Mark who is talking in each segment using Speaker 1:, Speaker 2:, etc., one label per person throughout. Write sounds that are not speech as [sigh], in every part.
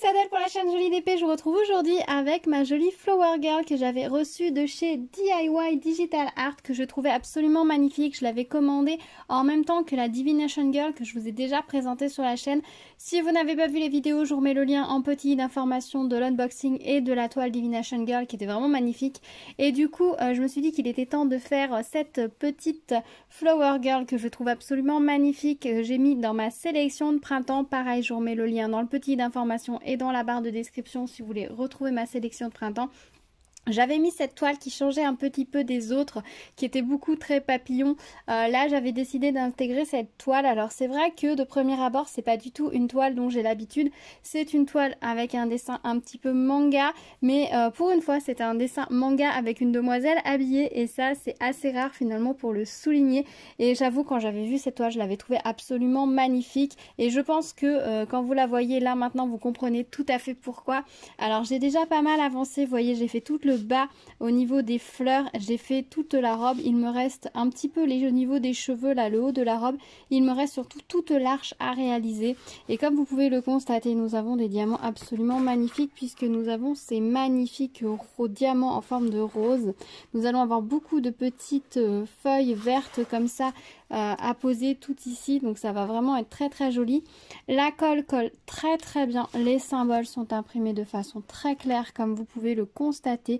Speaker 1: c'est Adèle pour la chaîne Jolie DP. Je vous retrouve aujourd'hui avec ma jolie Flower Girl que j'avais reçue de chez DIY Digital Art que je trouvais absolument magnifique. Je l'avais commandée en même temps que la Divination Girl que je vous ai déjà présentée sur la chaîne. Si vous n'avez pas vu les vidéos, je vous remets le lien en petit d'information de l'unboxing et de la toile Divination Girl qui était vraiment magnifique. Et du coup, euh, je me suis dit qu'il était temps de faire cette petite Flower Girl que je trouve absolument magnifique. J'ai mis dans ma sélection de printemps. Pareil, je vous remets le lien dans le petit d'information et dans la barre de description si vous voulez retrouver ma sélection de printemps j'avais mis cette toile qui changeait un petit peu des autres, qui était beaucoup très papillon. Euh, là, j'avais décidé d'intégrer cette toile. Alors, c'est vrai que de premier abord, c'est pas du tout une toile dont j'ai l'habitude. C'est une toile avec un dessin un petit peu manga, mais euh, pour une fois, c'était un dessin manga avec une demoiselle habillée. Et ça, c'est assez rare finalement pour le souligner. Et j'avoue, quand j'avais vu cette toile, je l'avais trouvée absolument magnifique. Et je pense que euh, quand vous la voyez là maintenant, vous comprenez tout à fait pourquoi. Alors, j'ai déjà pas mal avancé. Vous voyez, j'ai fait toute le bas au niveau des fleurs, j'ai fait toute la robe. Il me reste un petit peu les, au niveau des cheveux, là, le haut de la robe. Il me reste surtout toute l'arche à réaliser. Et comme vous pouvez le constater, nous avons des diamants absolument magnifiques puisque nous avons ces magnifiques diamants en forme de rose. Nous allons avoir beaucoup de petites euh, feuilles vertes comme ça euh, à poser tout ici. Donc ça va vraiment être très très joli. La colle colle très très bien. Les symboles sont imprimés de façon très claire comme vous pouvez le constater.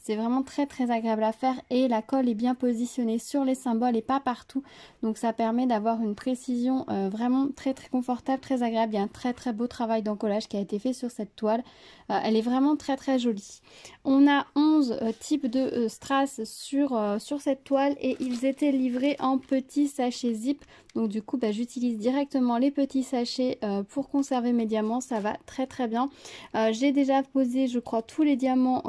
Speaker 1: C'est vraiment très très agréable à faire et la colle est bien positionnée sur les symboles et pas partout. Donc ça permet d'avoir une précision euh, vraiment très très confortable, très agréable. Il y a un très très beau travail d'encollage qui a été fait sur cette toile. Euh, elle est vraiment très très jolie. On a 11 euh, types de strass sur, sur cette toile et ils étaient livrés en petits sachets zip. Donc du coup bah, j'utilise directement les petits sachets pour conserver mes diamants. Ça va très très bien. J'ai déjà posé je crois tous les diamants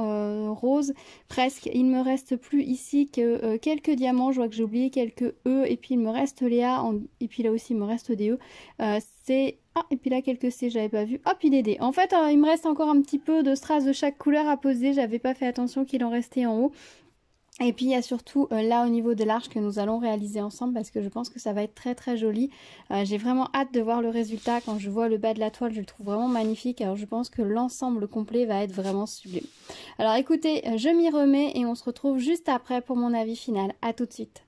Speaker 1: roses presque. Il me reste plus ici que euh, quelques diamants. Je vois que j'ai oublié quelques E et puis il me reste les A et puis là aussi il me reste des E. Euh, c'est ah, et puis là, quelques C, j'avais pas vu. Hop, il est D. En fait, euh, il me reste encore un petit peu de strass de chaque couleur à poser. J'avais pas fait attention qu'il en restait en haut. Et puis il y a surtout euh, là au niveau de l'arche que nous allons réaliser ensemble parce que je pense que ça va être très très joli. Euh, j'ai vraiment hâte de voir le résultat. Quand je vois le bas de la toile, je le trouve vraiment magnifique. Alors je pense que l'ensemble complet va être vraiment sublime. Alors écoutez, euh, je m'y remets et on se retrouve juste après pour mon avis final. A tout de suite.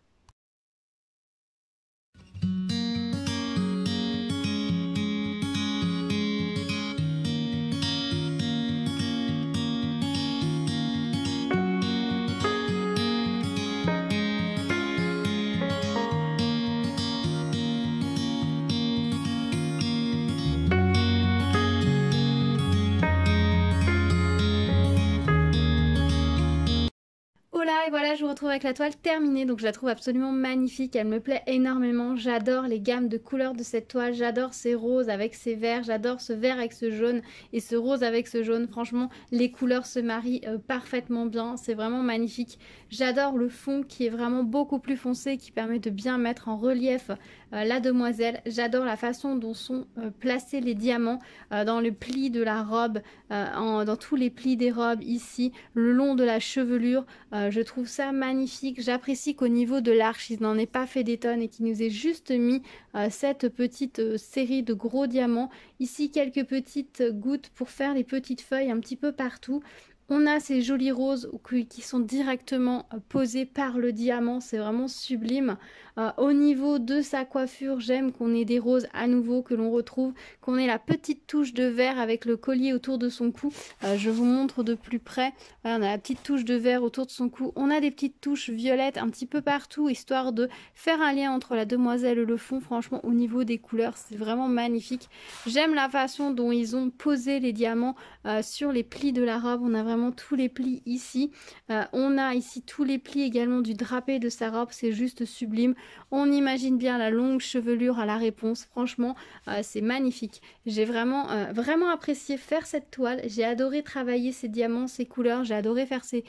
Speaker 1: voilà et voilà je vous retrouve avec la toile terminée donc je la trouve absolument magnifique, elle me plaît énormément, j'adore les gammes de couleurs de cette toile, j'adore ces roses avec ces verts, j'adore ce vert avec ce jaune et ce rose avec ce jaune, franchement les couleurs se marient euh, parfaitement bien, c'est vraiment magnifique, j'adore le fond qui est vraiment beaucoup plus foncé qui permet de bien mettre en relief euh, la demoiselle, j'adore la façon dont sont euh, placés les diamants dans le pli de la robe, dans tous les plis des robes ici, le long de la chevelure, je trouve ça magnifique. J'apprécie qu'au niveau de l'arche, il n'en ait pas fait des tonnes et qu'il nous ait juste mis euh, cette petite euh, série de gros diamants. Ici, quelques petites gouttes pour faire les petites feuilles un petit peu partout. On a ces jolies roses qui sont directement euh, posées par le diamant, c'est vraiment sublime. Euh, au niveau de sa coiffure, j'aime qu'on ait des roses à nouveau que l'on retrouve, qu'on ait la petite touche de vert avec le collier autour de son cou. Euh, je vous montre de plus près. on a la petite touche de vert autour de son cou. On a des petites touches violettes un petit peu partout, histoire de faire un lien entre la demoiselle et le fond. Franchement, au niveau des couleurs, c'est vraiment magnifique. J'aime la façon dont ils ont posé les diamants sur les plis de la robe. On a vraiment tous les plis ici. Euh, on a ici tous les plis également du drapé de sa robe, c'est juste sublime. On imagine bien la longue chevelure à la réponse, franchement euh, c'est magnifique. J'ai vraiment, euh, vraiment apprécié faire cette toile, j'ai adoré travailler ces diamants, ces couleurs, j'ai adoré faire ces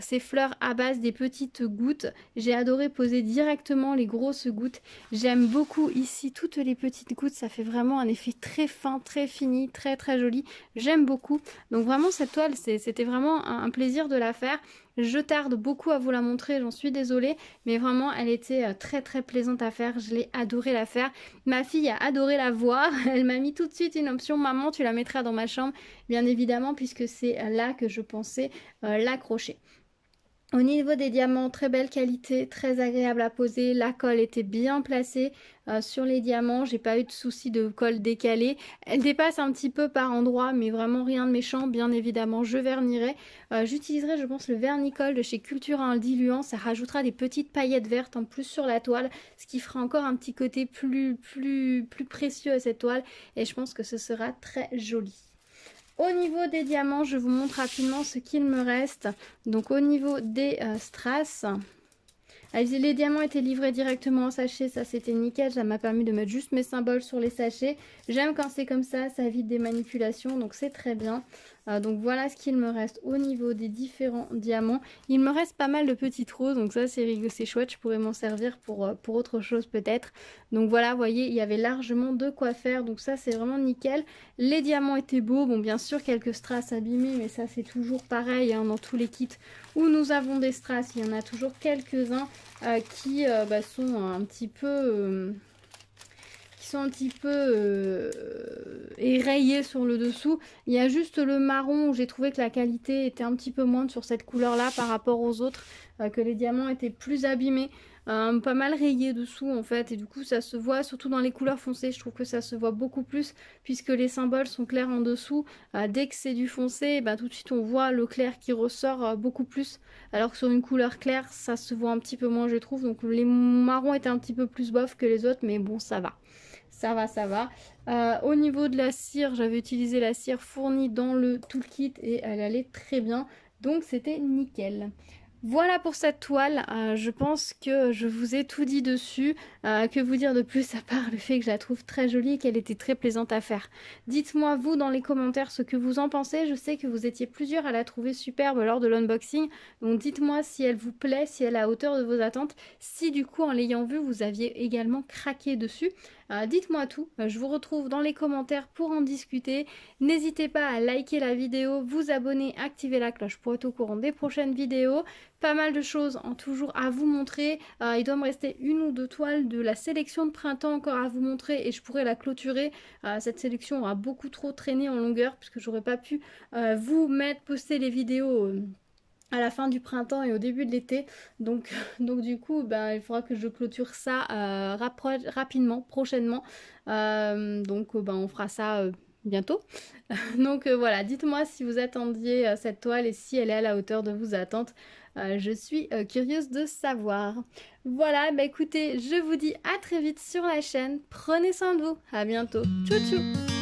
Speaker 1: ces fleurs à base des petites gouttes. J'ai adoré poser directement les grosses gouttes. J'aime beaucoup ici toutes les petites gouttes. Ça fait vraiment un effet très fin, très fini, très très joli. J'aime beaucoup. Donc vraiment cette toile, c'était vraiment un plaisir de la faire. Je tarde beaucoup à vous la montrer, j'en suis désolée, mais vraiment elle était euh, très très plaisante à faire, je l'ai adoré la faire. Ma fille a adoré la voir, [laughs] elle m'a mis tout de suite une option, maman tu la mettras dans ma chambre, bien évidemment puisque c'est euh, là que je pensais euh, l'accrocher. Au niveau des diamants, très belle qualité, très agréable à poser. La colle était bien placée euh, sur les diamants. J'ai pas eu de souci de colle décalée. Elle dépasse un petit peu par endroit, mais vraiment rien de méchant. Bien évidemment, je vernirai. Euh, j'utiliserai, je pense, le vernicole de chez Cultura en diluant. Ça rajoutera des petites paillettes vertes en plus sur la toile, ce qui fera encore un petit côté plus, plus, plus précieux à cette toile. Et je pense que ce sera très joli. Au niveau des diamants, je vous montre rapidement ce qu'il me reste. Donc au niveau des euh, strass, ah, les diamants étaient livrés directement en sachet, ça c'était nickel, ça m'a permis de mettre juste mes symboles sur les sachets. J'aime quand c'est comme ça, ça évite des manipulations, donc c'est très bien. Euh, donc voilà ce qu'il me reste au niveau des différents diamants. Il me reste pas mal de petites roses, donc ça c'est rigolo, c'est chouette, je pourrais m'en servir pour, euh, pour autre chose peut-être. Donc voilà, vous voyez, il y avait largement de quoi faire, donc ça c'est vraiment nickel. Les diamants étaient beaux, bon bien sûr quelques strass abîmés, mais ça c'est toujours pareil hein, dans tous les kits où nous avons des strass. Il y en a toujours quelques-uns euh, euh, bah, euh, qui sont un petit peu... qui sont un petit peu érayés sur le dessous. Il y a juste le marron où j'ai trouvé que la qualité était un petit peu moindre sur cette couleur-là par rapport aux autres, que les diamants étaient plus abîmés pas mal rayé dessous en fait et du coup ça se voit surtout dans les couleurs foncées je trouve que ça se voit beaucoup plus puisque les symboles sont clairs en dessous euh, dès que c'est du foncé ben, tout de suite on voit le clair qui ressort euh, beaucoup plus alors que sur une couleur claire ça se voit un petit peu moins je trouve donc les marrons étaient un petit peu plus bof que les autres mais bon ça va ça va, ça va. Euh, au niveau de la cire, j'avais utilisé la cire fournie dans le toolkit et elle allait très bien. Donc c'était nickel. Voilà pour cette toile, euh, je pense que je vous ai tout dit dessus, euh, que vous dire de plus à part le fait que je la trouve très jolie et qu'elle était très plaisante à faire. Dites-moi vous dans les commentaires ce que vous en pensez, je sais que vous étiez plusieurs à la trouver superbe lors de l'unboxing, donc dites-moi si elle vous plaît, si elle est à hauteur de vos attentes, si du coup en l'ayant vue vous aviez également craqué dessus. Euh, dites-moi tout, euh, je vous retrouve dans les commentaires pour en discuter. N'hésitez pas à liker la vidéo, vous abonner, activer la cloche pour être au courant des prochaines vidéos. Pas mal de choses en toujours à vous montrer. Euh, il doit me rester une ou deux toiles de la sélection de printemps encore à vous montrer et je pourrais la clôturer. cette sélection aura beaucoup trop traîné en longueur puisque j'aurais pas pu vous mettre poster les vidéos à la fin du printemps et au début de l'été. Donc, [laughs] donc du coup, ben, il faudra que je clôture ça euh, rapidement, prochainement. Euh, donc euh, ben, on fera ça bientôt. [laughs] donc voilà, dites-moi si vous attendiez cette toile et si elle est à la hauteur de vos attentes. je suis curieuse de savoir. Voilà, bah écoutez, je vous dis à très vite sur la chaîne. Prenez soin de vous. À bientôt. Tchou tchou